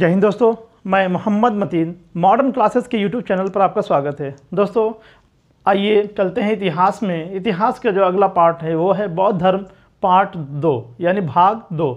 जय हिंद दोस्तों मैं मोहम्मद मतीन मॉडर्न क्लासेस के यूट्यूब चैनल पर आपका स्वागत है दोस्तों आइए चलते हैं इतिहास में इतिहास का जो अगला पार्ट है वो है बौद्ध धर्म पार्ट दो यानी भाग दो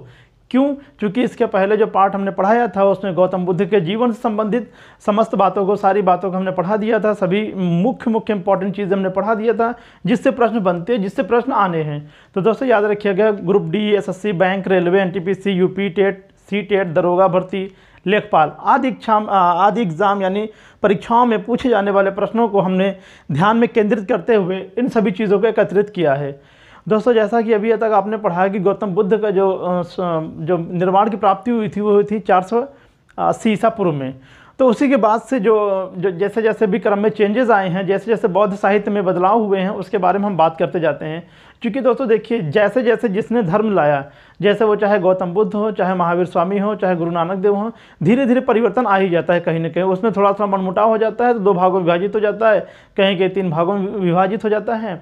क्यों क्योंकि इसके पहले जो पार्ट हमने पढ़ाया था उसमें गौतम बुद्ध के जीवन से संबंधित समस्त बातों को सारी बातों को हमने पढ़ा दिया था सभी मुख्य मुख्य इंपॉर्टेंट चीज़ हमने पढ़ा दिया था जिससे प्रश्न बनते हैं जिससे प्रश्न आने हैं तो दोस्तों याद रखिएगा group D S bank railway NTPC UP TET C TET दरोगा भर्ती लेखपाल आदि एग्जाम आदि एग्ज़ाम यानी परीक्षाओं में पूछे जाने वाले प्रश्नों को हमने ध्यान में केंद्रित करते हुए इन सभी चीज़ों को एकत्रित किया है दोस्तों जैसा कि अभी तक आपने पढ़ा कि गौतम बुद्ध का जो जो निर्माण की प्राप्ति हुई थी वो हुई थी चार सौ अस्सी ईसा पूर्व में तो उसी के बाद से जो जो जैसे जैसे भी क्रम में चेंजेस आए हैं जैसे जैसे बौद्ध साहित्य में बदलाव हुए हैं उसके बारे में हम बात करते जाते हैं क्योंकि दोस्तों देखिए जैसे जैसे जिसने धर्म लाया जैसे वो चाहे गौतम बुद्ध हो चाहे महावीर स्वामी हो चाहे गुरु नानक देव हो धीरे धीरे परिवर्तन आ ही जाता है कहीं ना कहीं उसमें थोड़ा थोड़ा मनमुटाव हो जाता है तो दो भागों में विभाजित हो जाता है कहीं कहीं तीन भागों में विभाजित हो जाता है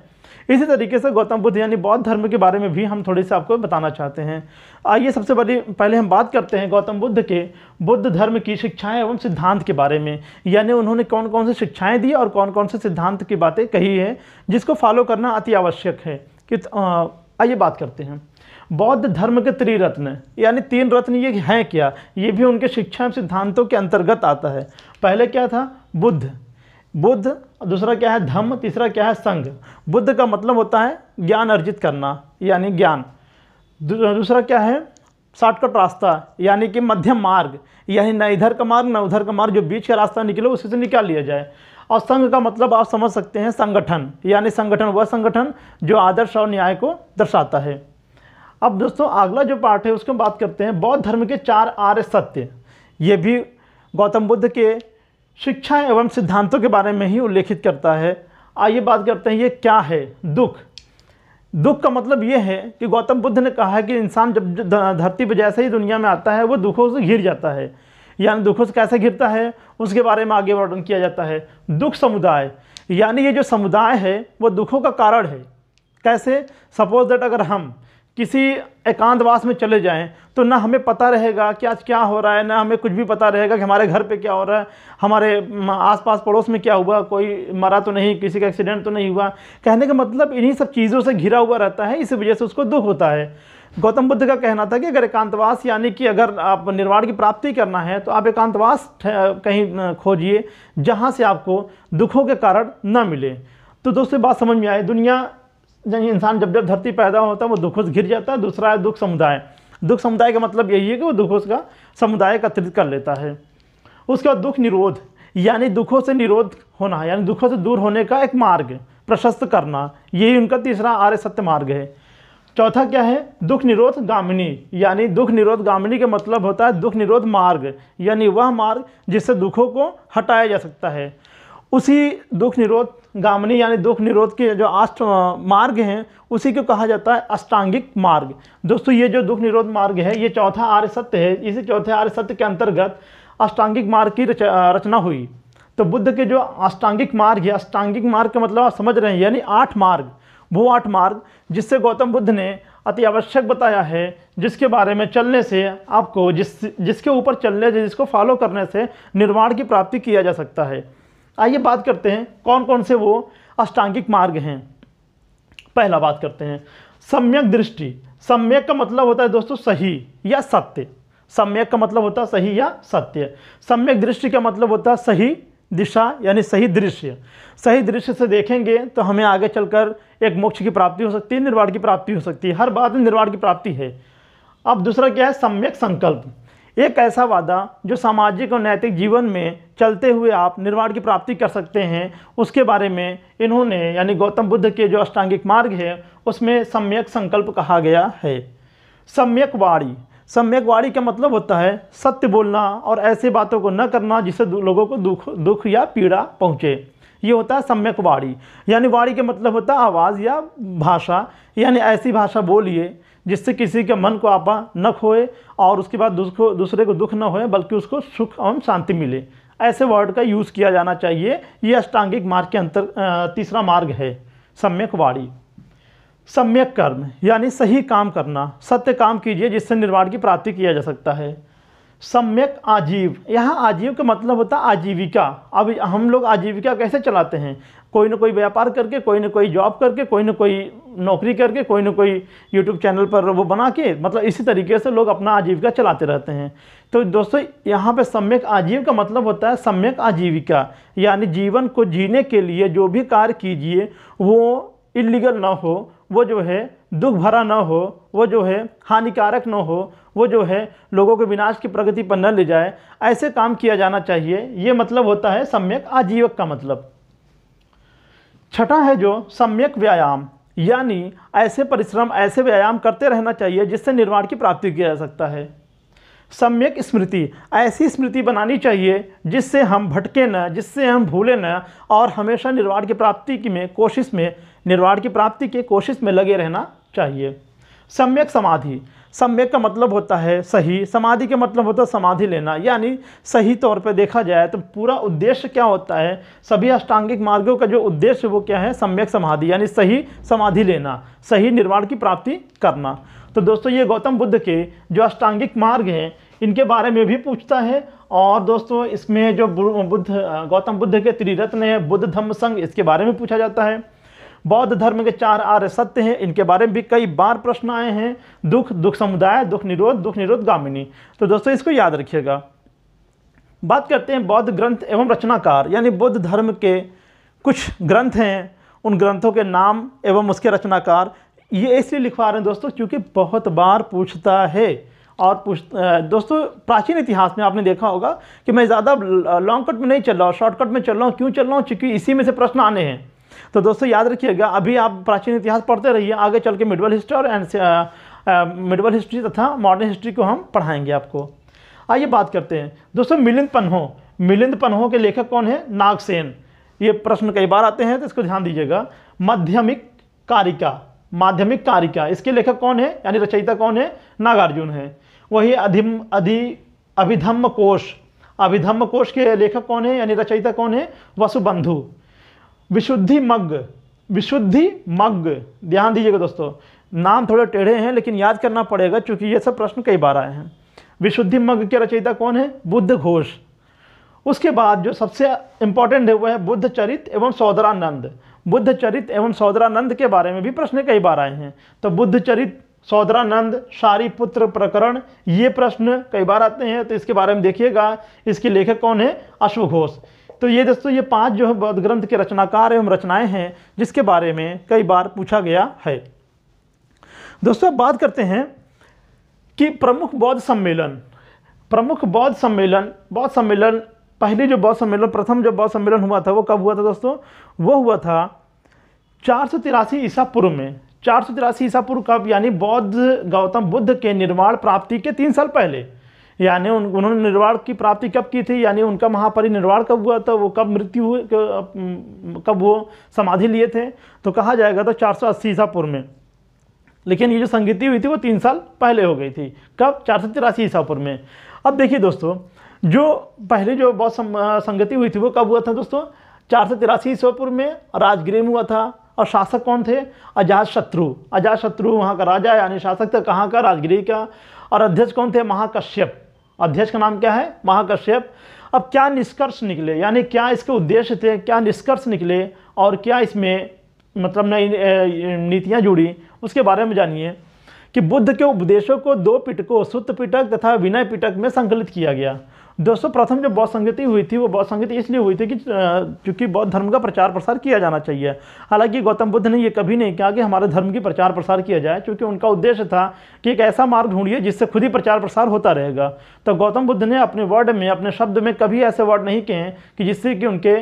इसी तरीके से गौतम बुद्ध यानी बौद्ध धर्म के बारे में भी हम थोड़ी सी आपको बताना चाहते हैं आइए सबसे बड़ी पहले हम बात करते हैं गौतम बुद्ध के बुद्ध धर्म की शिक्षाएं एवं सिद्धांत के बारे में यानी उन्होंने कौन कौन सी शिक्षाएं दी और कौन कौन से सिद्धांत की बातें कही है जिसको फॉलो करना अति आवश्यक है कि आइए बात करते हैं बौद्ध धर्म के त्रिरत्न यानी तीन रत्न ये हैं क्या ये भी उनके शिक्षा सिद्धांतों के अंतर्गत आता है पहले क्या था बुद्ध बुद्ध दूसरा क्या है धम्म तीसरा क्या है संघ बुद्ध का मतलब होता है ज्ञान अर्जित करना यानी ज्ञान दूसरा क्या है शॉर्टकट रास्ता यानी कि मध्यम मार्ग यानी न इधर का मार्ग न उधर का मार्ग जो बीच का रास्ता निकले उसी से निकाल लिया जाए और संघ का मतलब आप समझ सकते हैं संगठन यानी संगठन वह संगठन जो आदर्श और न्याय को दर्शाता है अब दोस्तों अगला जो पाठ है उसको बात करते हैं बौद्ध धर्म के चार आर्य सत्य ये भी गौतम बुद्ध के शिक्षा एवं सिद्धांतों के बारे में ही उल्लेखित करता है आइए बात करते हैं ये क्या है दुख दुख का मतलब ये है कि गौतम बुद्ध ने कहा है कि इंसान जब धरती पर जैसे ही दुनिया में आता है वो दुखों से घिर जाता है यानी दुखों से कैसे घिरता है उसके बारे में आगे वर्णन किया जाता है दुख समुदाय यानी ये जो समुदाय है वो दुखों का कारण है कैसे सपोज दैट अगर हम किसी एकांतवास में चले जाएं तो ना हमें पता रहेगा कि आज क्या हो रहा है ना हमें कुछ भी पता रहेगा कि हमारे घर पे क्या हो रहा है हमारे आसपास पड़ोस में क्या हुआ कोई मरा तो नहीं किसी का एक्सीडेंट तो नहीं हुआ कहने का मतलब इन्हीं सब चीज़ों से घिरा हुआ रहता है इसी वजह से उसको दुख होता है गौतम बुद्ध का कहना था कि अगर एकांतवास यानी कि अगर आप निर्वाण की प्राप्ति करना है तो आप एकांतवास कहीं खोजिए जहाँ से आपको दुखों के कारण न मिले तो दोस्तों बात समझ में आए दुनिया इंसान जब जब धरती पैदा होता है वो दुखों से घिर जाता है दूसरा है दुख समुदाय दुख समुदाय का मतलब यही है कि वो दुखों का समुदाय एकत्रित कर लेता है उसके बाद दुख निरोध यानी दुखों से निरोध होना यानी दुखों से दूर होने का एक मार्ग प्रशस्त करना यही उनका तीसरा आर्य सत्य मार्ग है चौथा क्या है दुख निरोध गामिनी यानी दुख निरोध गामिनी का मतलब होता है दुख निरोध मार्ग यानी वह मार्ग जिससे दुखों को हटाया जा सकता है उसी दुख निरोध गामनी यानी दुख निरोध के जो अष्ट मार्ग हैं उसी को कहा जाता है अष्टांगिक मार्ग दोस्तों ये जो दुख निरोध मार्ग है ये चौथा आर्य सत्य है इसी चौथे आर्य सत्य के अंतर्गत अष्टांगिक मार्ग की रच, रचना हुई तो बुद्ध के जो अष्टांगिक मार्ग है अष्टांगिक मार्ग का मतलब आप समझ रहे हैं यानी आठ मार्ग भू आठ मार्ग जिससे गौतम बुद्ध ने अति आवश्यक बताया है जिसके बारे में चलने से आपको जिस जिसके ऊपर चलने से जिसको फॉलो करने से निर्वाण की प्राप्ति किया जा सकता है आइए बात करते हैं कौन कौन से वो अष्टांगिक मार्ग हैं पहला बात करते हैं सम्यक दृष्टि सम्यक का मतलब होता है दोस्तों सही या सत्य सम्यक का मतलब होता है सही या सत्य सम्यक दृष्टि का मतलब होता है सही दिशा यानी सही दृश्य सही दृश्य से देखेंगे तो हमें आगे चलकर एक मोक्ष की प्राप्ति हो सकती है निर्वाण की प्राप्ति हो सकती है हर बात में निर्वाण की प्राप्ति है अब दूसरा क्या है सम्यक संकल्प एक ऐसा वादा जो सामाजिक और नैतिक जीवन में चलते हुए आप निर्वाण की प्राप्ति कर सकते हैं उसके बारे में इन्होंने यानी गौतम बुद्ध के जो अष्टांगिक मार्ग है उसमें सम्यक संकल्प कहा गया है सम्यक वाणी सम्यक वाणी का मतलब होता है सत्य बोलना और ऐसे बातों को न करना जिससे लोगों को दुख दुख या पीड़ा पहुँचे ये होता है सम्यक वाणी यानी वाणी के मतलब होता है आवाज़ या भाषा यानी ऐसी भाषा बोलिए जिससे किसी के मन को आपा न खोए और उसके बाद दूसरे को दुख न होए बल्कि उसको सुख एवं शांति मिले ऐसे वर्ड का यूज़ किया जाना चाहिए ये अष्टांगिक मार्ग के अंतर तीसरा मार्ग है सम्यक वाणी सम्यक कर्म यानी सही काम करना सत्य काम कीजिए जिससे निर्वाण की प्राप्ति किया जा सकता है सम्यक आजीव यहाँ आजीव का मतलब होता है आजीविका अब हम लोग आजीविका कैसे चलाते हैं कोई ना कोई व्यापार करके कोई ना कोई जॉब करके कोई ना कोई नौकरी करके कोई ना कोई यूट्यूब चैनल पर वो बना के मतलब इसी तरीके से लोग अपना आजीविका चलाते रहते हैं तो दोस्तों यहाँ पे सम्यक आजीव का मतलब होता है सम्यक आजीविका यानी जीवन को जीने के लिए जो भी कार्य कीजिए वो इलीगल ना हो वो जो है दुख भरा ना हो वो जो है हानिकारक ना हो वो जो है लोगों के विनाश की प्रगति पर न ले जाए ऐसे काम किया जाना चाहिए ये मतलब होता है सम्यक आजीवक का मतलब छठा है जो सम्यक व्यायाम यानी ऐसे परिश्रम ऐसे व्यायाम करते रहना चाहिए जिससे निर्माण की प्राप्ति किया जा सकता है सम्यक स्मृति ऐसी स्मृति बनानी चाहिए जिससे हम भटके न जिससे हम भूले न और हमेशा निर्वाण की प्राप्ति की में कोशिश में निर्वाण की प्राप्ति के कोशिश में लगे रहना चाहिए सम्यक समाधि सम्यक का मतलब होता है सही समाधि के मतलब होता है समाधि लेना यानी सही तौर पर देखा जाए तो पूरा उद्देश्य क्या होता है सभी अष्टांगिक मार्गों का जो उद्देश्य वो क्या है सम्यक समाधि यानी सही समाधि लेना सही निर्वाण की प्राप्ति करना तो दोस्तों ये गौतम बुद्ध के जो अष्टांगिक मार्ग हैं इनके बारे में भी पूछता है और दोस्तों इसमें जो बुद्ध गौतम बुद्ध के त्रिरत्न है बुद्ध धम्म संघ इसके बारे में पूछा जाता है बौद्ध धर्म के चार आर्य सत्य हैं इनके बारे में भी कई बार प्रश्न आए हैं दुख दुख समुदाय दुख निरोध दुख निरोध गामिनी तो दोस्तों इसको याद रखिएगा बात करते हैं बौद्ध ग्रंथ एवं रचनाकार यानी बौद्ध धर्म के कुछ ग्रंथ हैं उन ग्रंथों के नाम एवं उसके रचनाकार ये इसलिए लिखवा रहे हैं दोस्तों क्योंकि बहुत बार पूछता है और पूछ दोस्तों प्राचीन इतिहास में आपने देखा होगा कि मैं ज़्यादा लॉन्ग कट में नहीं चल रहा हूँ शॉर्टकट में चल रहा हूँ क्यों चल रहा हूँ क्योंकि इसी में से प्रश्न आने हैं तो दोस्तों याद रखिएगा अभी आप प्राचीन इतिहास पढ़ते रहिए आगे चल के मिडवल हिस्ट्री और मिडवल हिस्ट्री तथा मॉडर्न हिस्ट्री को हम पढ़ाएंगे आपको आइए बात करते हैं दोस्तों मिलिंद पन्हो मिलिंद पन्हों के लेखक कौन है नागसेन ये प्रश्न कई बार आते हैं तो इसको ध्यान दीजिएगा मध्यमिक कारिका माध्यमिक कारिका इसके लेखक कौन है यानी रचयिता कौन है नागार्जुन है वही अधिम अधि अभिधम्म कोश अभिधम्म कोश के लेखक कौन है यानी रचयिता कौन है वसुबंधु विशुद्धि मग विशुद्धि मग ध्यान दीजिएगा दोस्तों नाम थोड़े टेढ़े हैं लेकिन याद करना पड़ेगा क्योंकि ये सब प्रश्न कई बार आए हैं विशुद्धि मग के रचयिता कौन है बुद्ध घोष उसके बाद जो सबसे इम्पॉर्टेंट है वह है बुद्ध चरित एवं सौदरानंद बुद्ध चरित एवं सौदरानंद के बारे में भी प्रश्न कई बार आए हैं तो बुद्ध चरित सौदरानंद पुत्र प्रकरण ये प्रश्न कई बार आते हैं तो इसके बारे में देखिएगा इसके लेखक कौन है अश्वघोष तो ये दोस्तों ये पांच जो है बौद्ध ग्रंथ के रचनाकार एवं रचनाएं हैं जिसके बारे में कई बार पूछा गया है दोस्तों अब बात करते हैं कि प्रमुख बौद्ध सम्मेलन प्रमुख बौद्ध सम्मेलन बौद्ध सम्मेलन पहले जो बौद्ध सम्मेलन प्रथम जो बौद्ध सम्मेलन हुआ था वो कब हुआ था दोस्तों वो हुआ था चार सौ तिरासी ईसा पूर्व में चार सौ तिरासी ईसा पूर्व कब यानी बौद्ध गौतम बुद्ध के निर्माण प्राप्ति के तीन साल पहले यानी उन उन्होंने निर्वाण की प्राप्ति कब की थी यानी उनका महापरिनिर्वाण कब हुआ था वो कब मृत्यु हुए कब वो समाधि लिए थे तो कहा जाएगा था चार सौ अस्सी ईसा पूर्व में लेकिन ये जो संगीति हुई थी वो तीन साल पहले हो गई थी कब चार सौ तिरासी ईसापुर में अब देखिए दोस्तों जो पहले जो बहुत संगति हुई थी वो कब हुआ था दोस्तों चार सौ तिरासी ईसापुर में राजग्रेम हुआ था और शासक कौन थे अजात शत्रु अजात शत्रु वहाँ का राजा यानी शासक था कहाँ का राजगिरी का और अध्यक्ष कौन थे महाकश्यप अध्यक्ष का नाम क्या है महाकश्यप अब क्या निष्कर्ष निकले यानी क्या इसके उद्देश्य थे क्या निष्कर्ष निकले और क्या इसमें मतलब नई नीतियाँ जुड़ी उसके बारे में जानिए कि बुद्ध के उपदेशों को दो पिटकों सुत पिटक तथा विनय पिटक में संकलित किया गया दोस्तों प्रथम जो बौद्ध संगति हुई थी वो बौद्ध संगति इसलिए हुई थी कि चूंकि बौद्ध धर्म का प्रचार प्रसार किया जाना चाहिए हालांकि गौतम बुद्ध ने ये कभी नहीं कहा कि हमारे धर्म की प्रचार प्रसार किया जाए क्योंकि उनका उद्देश्य था कि एक ऐसा मार्ग ढूंढिए जिससे खुद ही प्रचार प्रसार होता रहेगा तो गौतम बुद्ध ने अपने वर्ड में अपने शब्द में कभी ऐसे वर्ड नहीं कहे कि जिससे कि उनके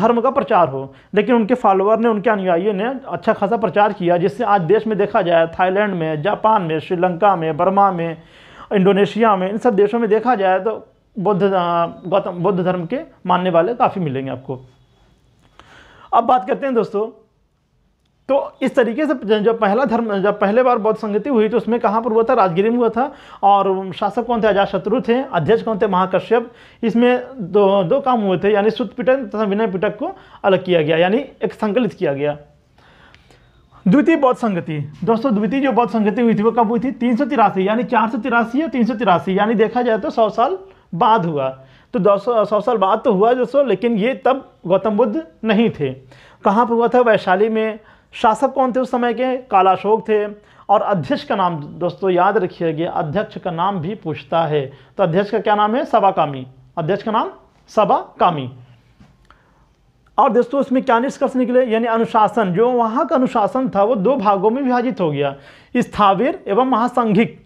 धर्म का प्रचार हो लेकिन उनके फॉलोअर ने उनके अनुयायियों ने अच्छा खासा प्रचार किया जिससे आज देश में देखा जाए थाईलैंड में जापान में श्रीलंका में बर्मा में इंडोनेशिया में इन सब देशों में देखा जाए तो बौद्ध गौतम बौद्ध धर्म के मानने वाले काफ़ी मिलेंगे आपको अब बात करते हैं दोस्तों तो इस तरीके से जब पहला धर्म जब पहले बार बौद्ध संगति हुई तो उसमें कहाँ पर हुआ था राजगिरी में हुआ था और शासक कौन थे शत्रु थे अध्यक्ष कौन थे महाकश्यप इसमें दो दो काम हुए थे यानी सुत पिटक तथा विनय पिटक को अलग किया गया यानी एक संकलित किया गया द्वितीय बौद्ध संगति दोस्तों द्वितीय जो बौद्ध संगति हुई थी वो कब हुई थी तीन सौ तिरासी यानी चार सौ तिरासी या तीन सौ तिरासी यानी देखा जाए तो सौ साल बाद हुआ तो दो सौ सौ साल बाद तो हुआ दोस्तों लेकिन ये तब गौतम बुद्ध नहीं थे कहाँ पर हुआ था वैशाली में शासक कौन थे उस समय के कालाशोक थे और अध्यक्ष का नाम दोस्तों याद रखिएगा अध्यक्ष का नाम भी पूछता है तो अध्यक्ष का क्या नाम है कामी अध्यक्ष का नाम कामी और दोस्तों इसमें क्या निष्कर्ष निकले यानी अनुशासन जो वहाँ का अनुशासन था वो दो भागों में विभाजित हो गया स्थावीर एवं महासंघिक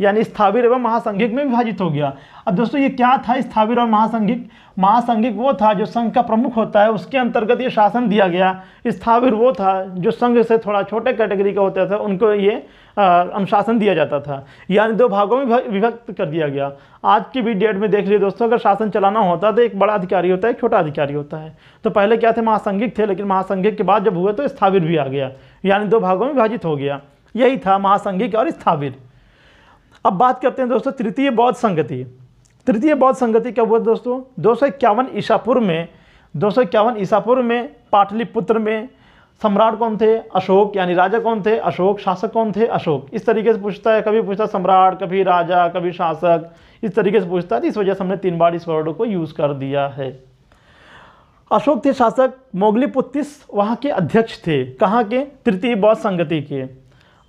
यानी स्थाविर एवं महासंघिक में विभाजित हो गया अब दोस्तों ये क्या था स्थावीर और महासंघिक महासंघिक वो था जो संघ का प्रमुख होता है उसके अंतर्गत ये शासन दिया गया स्थाविर वो था जो संघ से थोड़ा छोटे कैटेगरी का होता था उनको ये अनुशासन दिया जाता था यानी दो भागों में विभक्त कर दिया गया आज की भी डेट में देख लीजिए दोस्तों अगर शासन चलाना होता तो एक बड़ा अधिकारी होता है एक छोटा अधिकारी होता है तो पहले क्या थे महासंघिक थे लेकिन महासंघिक के बाद जब हुए तो स्थाविर भी आ गया यानी दो भागों में विभाजित हो गया यही था महासंघिक और स्थाविर अब बात करते हैं दोस्तों तृतीय बौद्ध संगति तृतीय बौद्ध संगति क्या हुआ दोस्तों दो सौ इक्यावन ईसापुर में दो सौ इक्यावन ईसापुर में पाटलिपुत्र में सम्राट कौन थे अशोक यानी राजा कौन थे अशोक शासक कौन थे अशोक इस तरीके से पूछता है कभी पूछता सम्राट कभी राजा कभी शासक इस तरीके से पूछता है तो इस वजह से हमने तीन बार इस वर्ड को यूज़ कर दिया है अशोक थे शासक मोगली पुतिस वहाँ के अध्यक्ष थे कहाँ के तृतीय बौद्ध संगति के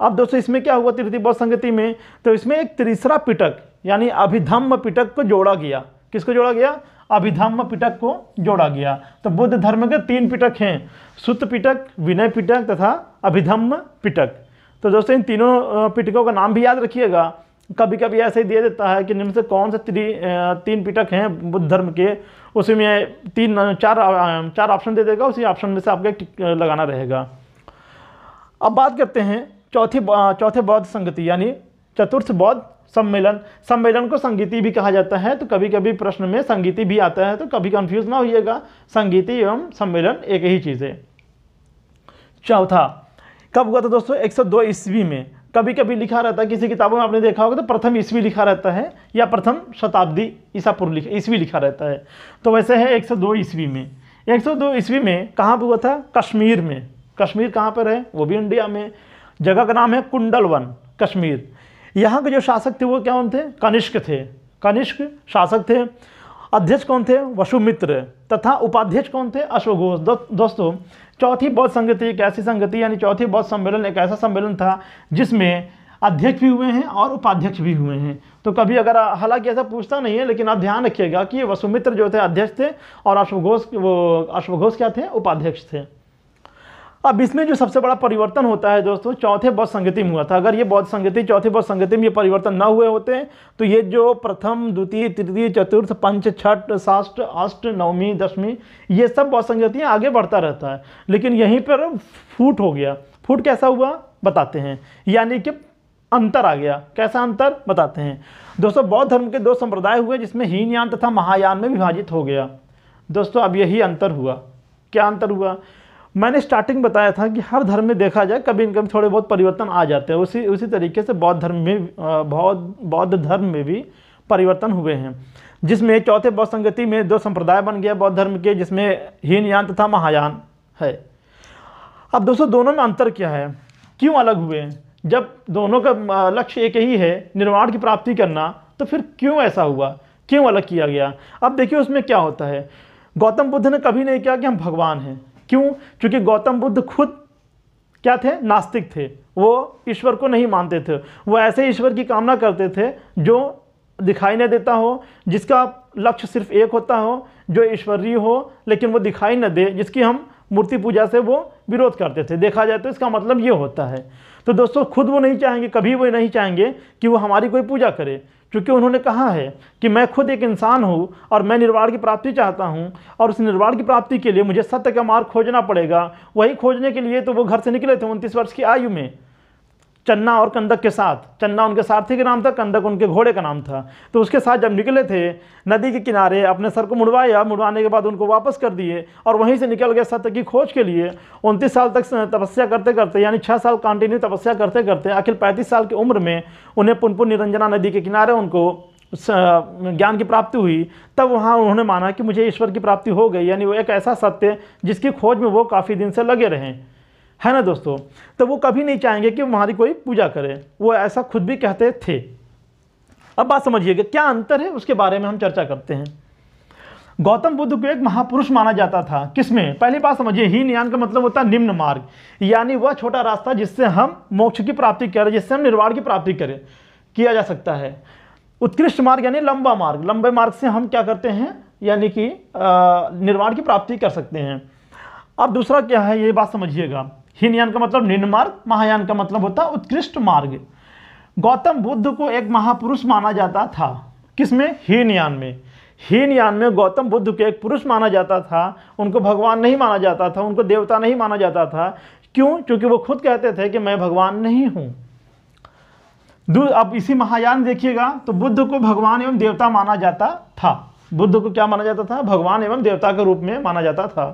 अब दोस्तों इसमें क्या हुआ तृतीय बौद्ध संगति में तो इसमें एक तीसरा पिटक यानी अभिधम्म पिटक को जोड़ा गया किसको जोड़ा गया अभिधम्म पिटक को जोड़ा गया तो बुद्ध धर्म के तीन पिटक हैं सुत पिटक विनय पिटक तथा अभिधम्म पिटक तो दोस्तों इन तीनों पिटकों का नाम भी याद रखिएगा कभी कभी ऐसे ही दिया देता है कि निम्न से कौन से त्री, तीन पिटक हैं बुद्ध धर्म के उसी में तीन चार चार ऑप्शन दे देगा उसी ऑप्शन में से आपको एक लगाना रहेगा अब बात करते हैं चौथी चौथे बौद्ध संगति यानी चतुर्थ बौद्ध सम्मेलन सम्मेलन को संगीति भी कहा जाता है तो कभी कभी प्रश्न में संगीति भी आता है तो कभी कंफ्यूज ना होइएगा संगीति एवं सम्मेलन एक ही चीज़ है चौथा कब हुआ था दोस्तों 102 ईस्वी में कभी कभी लिखा रहता है किसी किताबों में आपने देखा होगा तो प्रथम ईस्वी लिखा रहता है या प्रथम शताब्दी ईसा पूर्व ईस्वी लिखा रहता है तो वैसे है 102 ईस्वी में 102 ईस्वी में कहाँ पर हुआ था कश्मीर में कश्मीर कहाँ पर है वो भी इंडिया में जगह का नाम है कुंडल वन कश्मीर यहाँ के जो शासक थे वो क्या थे कनिष्क थे कनिष्क शासक थे अध्यक्ष कौन थे वसुमित्र तथा उपाध्यक्ष कौन थे अश्वघोष दो, दोस्तों चौथी बौद्ध संगति एक ऐसी संगति यानी चौथी बौद्ध सम्मेलन एक ऐसा सम्मेलन था जिसमें अध्यक्ष भी हुए हैं और उपाध्यक्ष भी हुए हैं तो कभी अगर हालांकि ऐसा पूछता नहीं है लेकिन आप ध्यान रखिएगा कि वसुमित्र जो थे अध्यक्ष थे और अश्वघोष वो अश्वघोष क्या थे उपाध्यक्ष थे अब इसमें जो सबसे बड़ा परिवर्तन होता है दोस्तों चौथे बौद्ध संगति में हुआ था अगर ये बौद्ध संगति चौथे बौद्ध संगति में ये परिवर्तन न हुए होते तो ये जो प्रथम द्वितीय तृतीय चतुर्थ पंच छठ साष्ट अष्ट नवमी दसवीं ये सब बौद्ध संगतियाँ आगे बढ़ता रहता है लेकिन यहीं पर फूट हो गया फूट कैसा हुआ बताते हैं यानी कि अंतर आ गया कैसा अंतर बताते हैं दोस्तों बौद्ध धर्म के दो संप्रदाय हुए जिसमें हीनयान तथा महायान में विभाजित हो गया दोस्तों अब यही अंतर हुआ क्या अंतर हुआ मैंने स्टार्टिंग बताया था कि हर धर्म में देखा जाए कभी न कभी थोड़े बहुत परिवर्तन आ जाते हैं उसी उसी तरीके से बौद्ध धर्म में बहुत बौद्ध धर्म में भी परिवर्तन हुए हैं जिसमें चौथे बौद्ध संगति में दो संप्रदाय बन गया बौद्ध धर्म के जिसमें हीनयान तथा महायान है अब दोस्तों दोनों में अंतर क्या है क्यों अलग हुए हैं जब दोनों का लक्ष्य एक ही है निर्वाण की प्राप्ति करना तो फिर क्यों ऐसा हुआ क्यों अलग किया गया अब देखिए उसमें क्या होता है गौतम बुद्ध ने कभी नहीं कहा कि हम भगवान हैं क्यों क्योंकि गौतम बुद्ध खुद क्या थे नास्तिक थे वो ईश्वर को नहीं मानते थे वो ऐसे ईश्वर की कामना करते थे जो दिखाई न देता हो जिसका लक्ष्य सिर्फ एक होता हो जो ईश्वरीय हो लेकिन वो दिखाई न दे जिसकी हम मूर्ति पूजा से वो विरोध करते थे देखा जाए तो इसका मतलब ये होता है तो दोस्तों खुद वो नहीं चाहेंगे कभी वो नहीं चाहेंगे कि वो हमारी कोई पूजा करे क्योंकि उन्होंने कहा है कि मैं खुद एक इंसान हूँ और मैं निर्वाण की प्राप्ति चाहता हूँ और उस निर्वाण की प्राप्ति के लिए मुझे सत्य का मार्ग खोजना पड़ेगा वही खोजने के लिए तो वो घर से निकले थे उनतीस वर्ष की आयु में चन्ना और कंदक के साथ चन्ना उनके सारथी का नाम था कंदक उनके घोड़े का नाम था तो उसके साथ जब निकले थे नदी के किनारे अपने सर को मुड़वाया मुड़वाने के बाद उनको वापस कर दिए और वहीं से निकल गए सत्य की खोज के लिए उनतीस साल तक तपस्या करते करते यानी छः साल कंटिन्यू तपस्या करते करते आखिर पैंतीस साल की उम्र में उन्हें पुनपुन निरंजना नदी के किनारे उनको ज्ञान की प्राप्ति हुई तब वहाँ उन्होंने माना कि मुझे ईश्वर की प्राप्ति हो गई यानी वो एक ऐसा सत्य जिसकी खोज में वो काफ़ी दिन से लगे रहें है ना दोस्तों तो वो कभी नहीं चाहेंगे कि हमारी कोई पूजा करे वो ऐसा खुद भी कहते थे अब बात समझिएगा क्या अंतर है उसके बारे में हम चर्चा करते हैं गौतम बुद्ध को एक महापुरुष माना जाता था किसमें पहली बात समझिए हीन यान का मतलब होता है निम्न मार्ग यानी वह छोटा रास्ता जिससे हम मोक्ष की प्राप्ति करें जिससे हम निर्वाण की प्राप्ति करें किया जा सकता है उत्कृष्ट मार्ग यानी लंबा मार्ग लंबे मार्ग से हम क्या करते हैं यानी कि निर्वाण की प्राप्ति कर सकते हैं अब दूसरा क्या है ये बात समझिएगा हीनयान का मतलब निम्न मार्ग महायान का मतलब होता उत्कृष्ट मार्ग गौतम बुद्ध को एक महापुरुष माना जाता था किसमें हीनयान में हीनयान में, में गौतम बुद्ध को एक पुरुष माना जाता था उनको भगवान नहीं माना जाता था उनको देवता नहीं माना जाता था क्यों क्योंकि वो खुद कहते थे कि मैं भगवान नहीं हूँ अब इसी महायान देखिएगा तो बुद्ध को भगवान एवं देवता माना जाता था बुद्ध को क्या माना जाता था भगवान एवं देवता के रूप में माना जाता था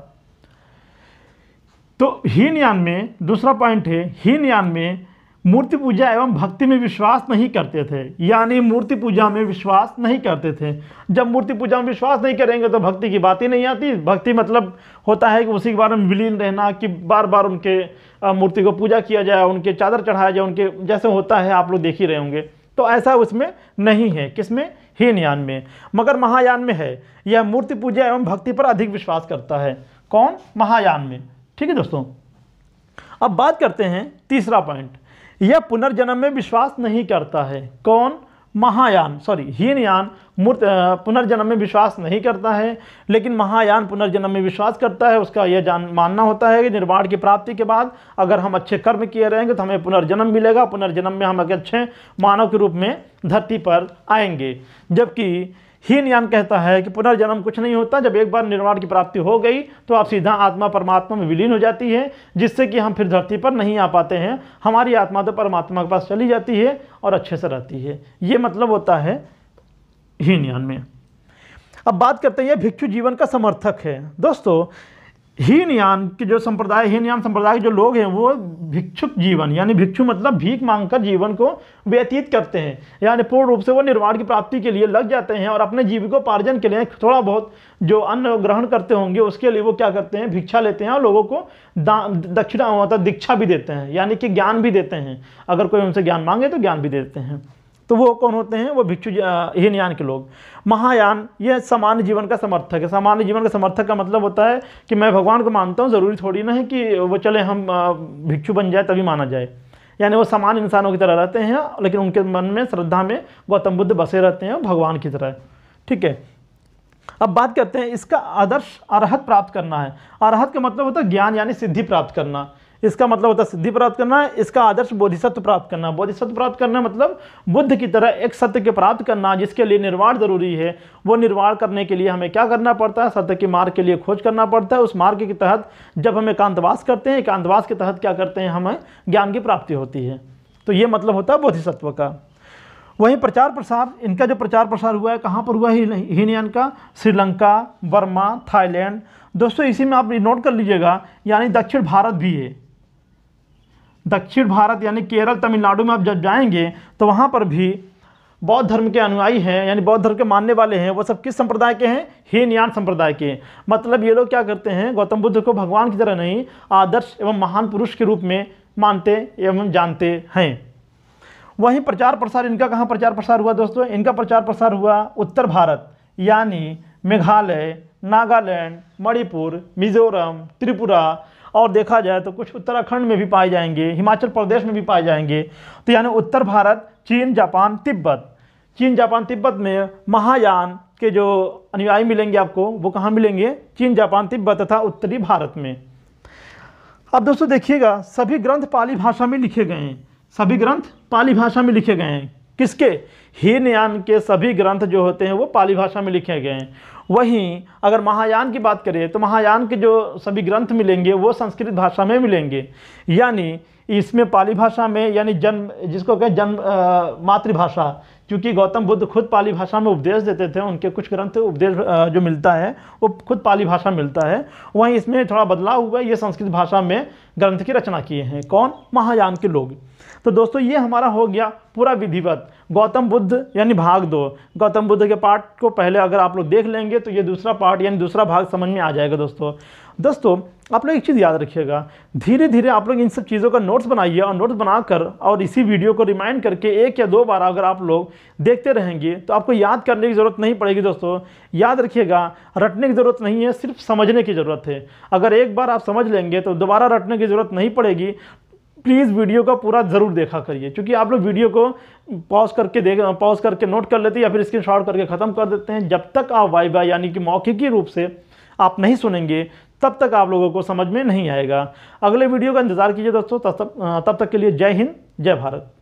तो हीन यान में दूसरा पॉइंट है हीन यान में मूर्ति पूजा एवं भक्ति में विश्वास नहीं करते थे यानी मूर्ति पूजा में विश्वास नहीं करते थे जब मूर्ति पूजा में विश्वास नहीं करेंगे तो भक्ति की बात ही नहीं आती भक्ति मतलब होता है कि उसी के बारे में विलीन रहना कि बार बार उनके मूर्ति को पूजा किया जाए उनके चादर चढ़ाया जाए उनके जैसे होता है आप लोग देख ही रहे होंगे तो ऐसा उसमें नहीं है किसमें हीन यान में मगर महायान में है यह मूर्ति पूजा एवं भक्ति पर अधिक विश्वास करता है कौन महायान में ठीक है दोस्तों अब बात करते हैं तीसरा पॉइंट यह पुनर्जन्म में विश्वास नहीं करता है कौन महायान सॉरी हीनयान मूर्त पुनर्जन्म में विश्वास नहीं करता है लेकिन महायान पुनर्जन्म में विश्वास करता है उसका यह जान मानना होता है कि निर्वाण की प्राप्ति के बाद अगर हम अच्छे कर्म किए रहेंगे तो हमें पुनर्जन्म मिलेगा पुनर्जन्म में हम एक अच्छे मानव के रूप में धरती पर आएंगे जबकि हीन यान कहता है कि पुनर्जन्म कुछ नहीं होता जब एक बार निर्वाण की प्राप्ति हो गई तो आप सीधा आत्मा परमात्मा में विलीन हो जाती है जिससे कि हम फिर धरती पर नहीं आ पाते हैं हमारी आत्मा तो परमात्मा के पास चली जाती है और अच्छे से रहती है ये मतलब होता है हीन यान में अब बात करते हैं भिक्षु जीवन का समर्थक है दोस्तों हीनयान के जो संप्रदाय हीनयान संप्रदाय के जो लोग हैं वो भिक्षुक जीवन यानी भिक्षु मतलब भीख मांगकर जीवन को व्यतीत करते हैं यानी पूर्ण रूप से वो निर्वाण की प्राप्ति के लिए लग जाते हैं और अपने जीविकोपार्जन के लिए थोड़ा बहुत जो अन्न ग्रहण करते होंगे उसके लिए वो क्या करते हैं भिक्षा लेते हैं और लोगों को दक्षिणा मतलब दीक्षा भी देते हैं यानी कि ज्ञान भी देते हैं अगर कोई उनसे ज्ञान मांगे तो ज्ञान भी देते हैं तो वो कौन होते हैं वो भिक्षु हीनयान के लोग महायान ये सामान्य जीवन का समर्थक है सामान्य जीवन का समर्थक का मतलब होता है कि मैं भगवान को मानता हूँ ज़रूरी थोड़ी ना है कि वो चले हम भिक्षु बन जाए तभी माना जाए यानी वो सामान्य इंसानों की तरह रहते हैं लेकिन उनके मन में श्रद्धा में गौतम बुद्ध बसे रहते हैं भगवान की तरह ठीक है अब बात करते हैं इसका आदर्श अरहत प्राप्त करना है अरहत का मतलब होता है ज्ञान यानी सिद्धि प्राप्त करना इसका मतलब होता है सिद्धि प्राप्त करना इसका आदर्श बोधिसत्व प्राप्त करना बोधिसत्व प्राप्त करना मतलब बुद्ध की तरह एक सत्य के प्राप्त करना जिसके लिए निर्वाण जरूरी है वो निर्वाण करने के लिए हमें क्या करना पड़ता है सत्य के मार्ग के लिए खोज करना पड़ता है उस मार्ग के तहत जब हम एकांतवास करते हैं एकांतवास के तहत क्या करते हैं हमें ज्ञान की प्राप्ति होती है तो ये मतलब होता है बोधिसत्व का वहीं प्रचार प्रसार इनका जो प्रचार प्रसार हुआ है कहाँ पर हुआ है हीनयान का श्रीलंका बर्मा थाईलैंड दोस्तों इसी में आप नोट कर लीजिएगा यानी दक्षिण भारत भी है दक्षिण भारत यानी केरल तमिलनाडु में आप जब जाएंगे तो वहाँ पर भी बौद्ध धर्म के अनुयायी हैं यानी बौद्ध धर्म के मानने वाले हैं वो सब किस संप्रदाय के हैं हीनयान संप्रदाय के मतलब ये लोग क्या करते हैं गौतम बुद्ध को भगवान की तरह नहीं आदर्श एवं महान पुरुष के रूप में मानते एवं जानते हैं वहीं प्रचार प्रसार इनका कहाँ प्रचार प्रसार हुआ दोस्तों इनका प्रचार प्रसार हुआ उत्तर भारत यानी मेघालय नागालैंड मणिपुर मिजोरम त्रिपुरा और देखा जाए तो कुछ उत्तराखंड में भी पाए जाएंगे हिमाचल प्रदेश में भी पाए जाएंगे तो यानी उत्तर भारत चीन जापान तिब्बत चीन जापान तिब्बत में महायान के जो अनुयायी मिलेंगे आपको वो कहाँ मिलेंगे चीन जापान तिब्बत तथा उत्तरी भारत में अब दोस्तों देखिएगा सभी ग्रंथ पाली भाषा में लिखे गए हैं सभी ग्रंथ पाली भाषा में लिखे गए हैं किसके हीनयान के सभी ग्रंथ जो होते हैं वो पाली भाषा में लिखे गए हैं वहीं अगर महायान की बात करें तो महायान के जो सभी ग्रंथ मिलेंगे वो संस्कृत भाषा में मिलेंगे यानी इसमें पाली भाषा में यानी जन्म जिसको कहें जन्म मातृभाषा क्योंकि गौतम बुद्ध खुद पाली भाषा में उपदेश देते थे उनके कुछ ग्रंथ उपदेश जो मिलता है वो खुद पाली भाषा मिलता है वहीं इसमें थोड़ा बदलाव हुआ ये संस्कृत भाषा में ग्रंथ की रचना किए हैं कौन महायान के लोग तो दोस्तों ये हमारा हो गया पूरा विधिवत गौतम बुद्ध यानी भाग दो गौतम बुद्ध के पार्ट को पहले अगर आप लोग देख लेंगे तो ये दूसरा पार्ट यानी दूसरा भाग समझ में आ जाएगा दोस्तों दोस्तों आप लोग एक चीज़ याद रखिएगा धीरे धीरे आप लोग इन सब चीज़ों का नोट्स बनाइए और नोट्स बनाकर और इसी वीडियो को रिमाइंड करके एक या दो बार अगर आप लोग देखते रहेंगे तो आपको याद करने की ज़रूरत नहीं पड़ेगी दोस्तों याद रखिएगा रटने की ज़रूरत नहीं है सिर्फ समझने की ज़रूरत है अगर एक बार आप समझ लेंगे तो दोबारा रटने की ज़रूरत नहीं पड़ेगी प्लीज़ वीडियो का पूरा ज़रूर देखा करिए क्योंकि आप लोग वीडियो को पॉज करके देख पॉज करके नोट कर लेते हैं या फिर स्क्रीन शॉट करके ख़त्म कर देते हैं जब तक आप वाई बाई यानी कि मौखिकी रूप से आप नहीं सुनेंगे तब तक आप लोगों को समझ में नहीं आएगा अगले वीडियो का इंतज़ार कीजिए दोस्तों तब तक तब तक के लिए जय हिंद जय भारत